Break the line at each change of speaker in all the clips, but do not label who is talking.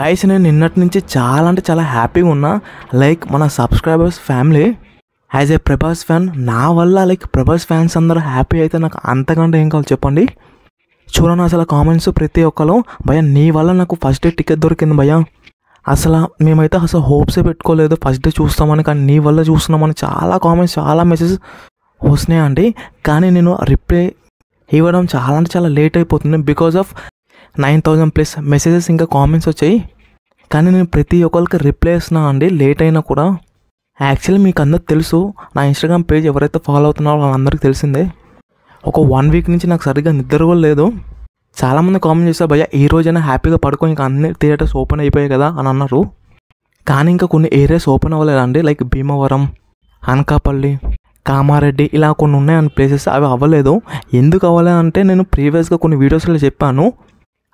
guys నేను నిన్నటి నుంచి చాలా అంటే చాలా హ్యాపీగా ఉన్నా లైక్ మన subscribers family as a Prabhas fan నా వల్ల లైక్ ప్రభాస్ ఫ్యాన్స్ అందరూ హ్యాపీ అయితే నాకు అంతకంటే ఏం కావాలి చెప్పండి చూడండి అసలు కామెంట్స్ ప్రతి ఒక్కరు భయ నీ వల్ల నాకు ఫస్ట్ డే టికెట్ దొరికింది భయ అసలు మేమైతే అసలు హోప్సే పెట్టుకోలేదు ఫస్ట్ డే చూస్తామని కానీ నీ వల్ల చూస్తున్నామని చాలా కామెంట్స్ చాలా మెసేజ్ వస్తున్నాయండి కానీ నేను రిప్లై ఇవ్వడం చాలా అంటే చాలా లేట్ అయిపోతుంది because of nine thousand plus messages ఇంకా కామెంట్స్ వచ్చాయి కానీ నేను ప్రతి ఒక్కరికి రిప్లై వేస్తున్నా అండి లేట్ అయినా కూడా యాక్చువల్లీ మీకు అందరికి తెలుసు నా ఇన్స్టాగ్రామ్ పేజ్ ఎవరైతే ఫాలో అవుతున్నారో వాళ్ళందరికీ తెలిసిందే ఒక వన్ వీక్ నుంచి నాకు సరిగ్గా నిద్ర కూడా లేదు చాలామంది కామెంట్ చేశారు భయ్య ఈ రోజైనా హ్యాపీగా పడుకో ఇంకా అన్ని థియేటర్స్ ఓపెన్ అయిపోయాయి కదా అని అన్నారు కానీ ఇంకా కొన్ని ఏరియాస్ ఓపెన్ అవ్వలేదండి లైక్ భీమవరం అనకాపల్లి కామారెడ్డి ఇలా కొన్ని ఉన్నాయని ప్లేసెస్ అవి అవ్వలేదు ఎందుకు అవ్వలేదు అంటే నేను ప్రీవియస్గా కొన్ని వీడియోస్లో చెప్పాను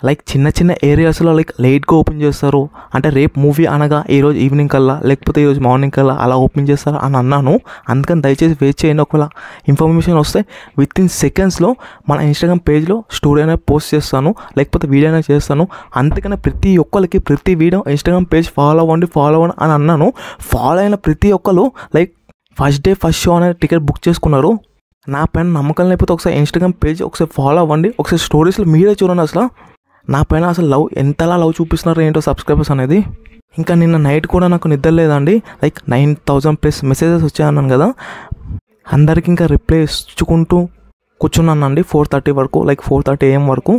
లైక్ చిన్న చిన్న ఏరియాస్లో లైక్ లేట్గా ఓపెన్ చేస్తారు అంటే రేపు మూవీ అనగా ఈరోజు ఈవినింగ్ కల్లా లేకపోతే ఈరోజు మార్నింగ్ కల్లా అలా ఓపెన్ చేస్తారు అని అన్నాను అందుకని దయచేసి వెయిట్ చేయండి ఒకవేళ ఇన్ఫర్మేషన్ వస్తే విత్ ఇన్ సెకండ్స్లో మన ఇన్స్టాగ్రామ్ పేజ్లో స్టోరీ అనేది పోస్ట్ చేస్తాను లేకపోతే వీడియో అనేది చేస్తాను అందుకని ప్రతి ఒక్కరికి ప్రతి వీడియో ఇన్స్టాగ్రామ్ పేజ్ ఫాలో అవ్వండి ఫాలో అవ్వండి అని అన్నాను ఫాలో అయిన ప్రతి ఒక్కరు like first day first show అనేది టికెట్ బుక్ చేసుకున్నారు నా పైన నమ్మకం లేకపోతే ఒకసారి ఇన్స్టాగ్రామ్ పేజ్ ఒకసారి ఫాలో అవ్వండి ఒకసారి స్టోరీస్లో మీరే చూడండి అసలు నా పైన అసలు లవ్ ఎంతలా లవ్ చూపిస్తున్నారు ఏంటో సబ్స్క్రైబర్స్ అనేది ఇంకా నిన్న నైట్ కూడా నాకు నిద్ర లేదండి like nine thousand plus messages వచ్చాయన్నాను కదా అందరికి ఇంకా రిప్లై ఇచ్చుకుంటూ కూర్చున్నానండి ఫోర్ థర్టీ వరకు లైక్ ఫోర్ థర్టీ ఏఎం వరకు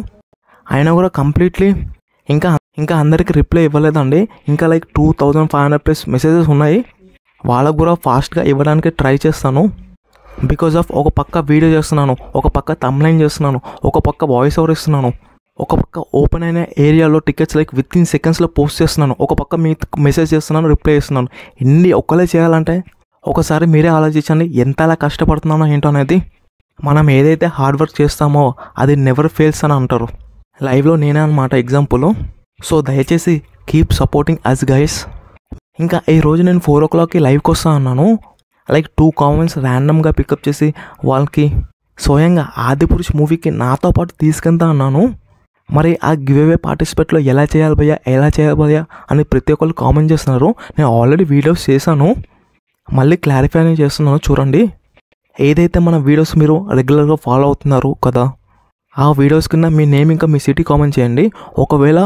అయినా కూడా కంప్లీట్లీ ఇంకా ఇంకా అందరికీ రిప్లై ఇవ్వలేదండి ఇంకా like two thousand five hundred plus messages ఉన్నాయి వాళ్ళకు కూడా ఫాస్ట్గా ఇవ్వడానికి ట్రై చేస్తాను బికాజ్ ఆఫ్ ఒక పక్క వీడియో చేస్తున్నాను ఒక పక్క తమ్లైన్ చేస్తున్నాను ఒక పక్క వాయిస్ ఓవర్ ఇస్తున్నాను ఒక పక్క ఓపెన్ అయిన ఏరియాలో టికెట్స్ లైక్ విత్ ఇన్ సెకండ్స్లో పోస్ట్ చేస్తున్నాను ఒక పక్క మీ మెసేజ్ చేస్తున్నాను రిప్లై చేస్తున్నాను ఎన్ని ఒక్కలే చేయాలంటే ఒకసారి మీరే ఆలోచించండి ఎంత అలా కష్టపడుతున్నానో ఏంటో అనేది మనం ఏదైతే హార్డ్ వర్క్ చేస్తామో అది నెవర్ ఫెయిల్స్ అని అంటారు లైవ్లో నేనే అనమాట ఎగ్జాంపుల్ సో దయచేసి కీప్ సపోర్టింగ్ అస్ గైస్ ఇంకా ఈ రోజు నేను ఫోర్ ఓ క్లాక్కి లైవ్కి వస్తా అన్నాను లైక్ టూ కామెంట్స్ ర్యాండమ్గా పికప్ చేసి వాళ్ళకి స్వయంగా ఆదిపురుష్ మూవీకి నాతో పాటు తీసుకెళ్తా అన్నాను మరి ఆ గివేవే పార్టిసిపేట్లో ఎలా చేయాలి భయ్యా ఎలా చేయాలి భయ్యా అని ప్రతి ఒక్కరు కామెంట్ చేస్తున్నారు నేను ఆల్రెడీ వీడియోస్ చేశాను మళ్ళీ క్లారిఫై చేస్తున్నాను చూడండి ఏదైతే మన వీడియోస్ మీరు రెగ్యులర్గా ఫాలో అవుతున్నారు కదా ఆ వీడియోస్ కింద మీ నేమ్ ఇంకా మీ సిటీ కామెంట్ చేయండి ఒకవేళ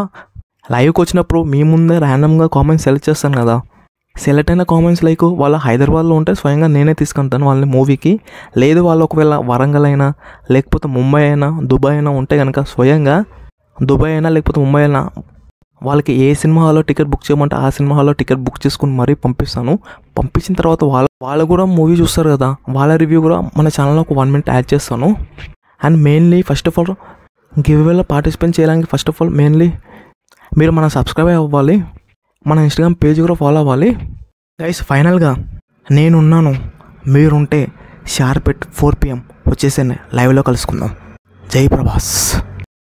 లైవ్కి వచ్చినప్పుడు మీ ముందే ర్యాండమ్గా కామెంట్స్ సెలెక్ట్ చేస్తాను కదా సెలెక్ట్ అయిన కామెంట్స్ లైక్ వాళ్ళ హైదరాబాద్లో ఉంటే స్వయంగా నేనే తీసుకుంటాను వాళ్ళని మూవీకి లేదు వాళ్ళు ఒకవేళ వరంగల్ అయినా లేకపోతే ముంబై అయినా దుబాయ్ అయినా ఉంటే కనుక స్వయంగా దుబాయ్ అయినా లేకపోతే ముంబై అయినా వాళ్ళకి ఏ సినిమా హాల్లో టికెట్ బుక్ చేయమంటే ఆ సినిమా హాల్లో టికెట్ బుక్ చేసుకుని మరీ పంపిస్తాను పంపించిన తర్వాత వాళ్ళ వాళ్ళు కూడా మూవీ చూస్తారు కదా వాళ్ళ రివ్యూ కూడా మన ఛానల్లో ఒక వన్ మినిట్ యాడ్ చేస్తాను and mainly first of all గివ్ వేలో పార్టిసిపేట్ చేయడానికి ఫస్ట్ ఆఫ్ ఆల్ మెయిన్లీ మీరు మన సబ్స్క్రైబ్ అవ్వాలి మన ఇన్స్టాగ్రామ్ పేజ్ కూడా ఫాలో అవ్వాలి గైస్ ఫైనల్గా నేనున్నాను మీరుంటే షార్ పెట్ ఫోర్ పిఎం వచ్చేసే లైవ్లో కలుసుకుందాం జై ప్రభాస్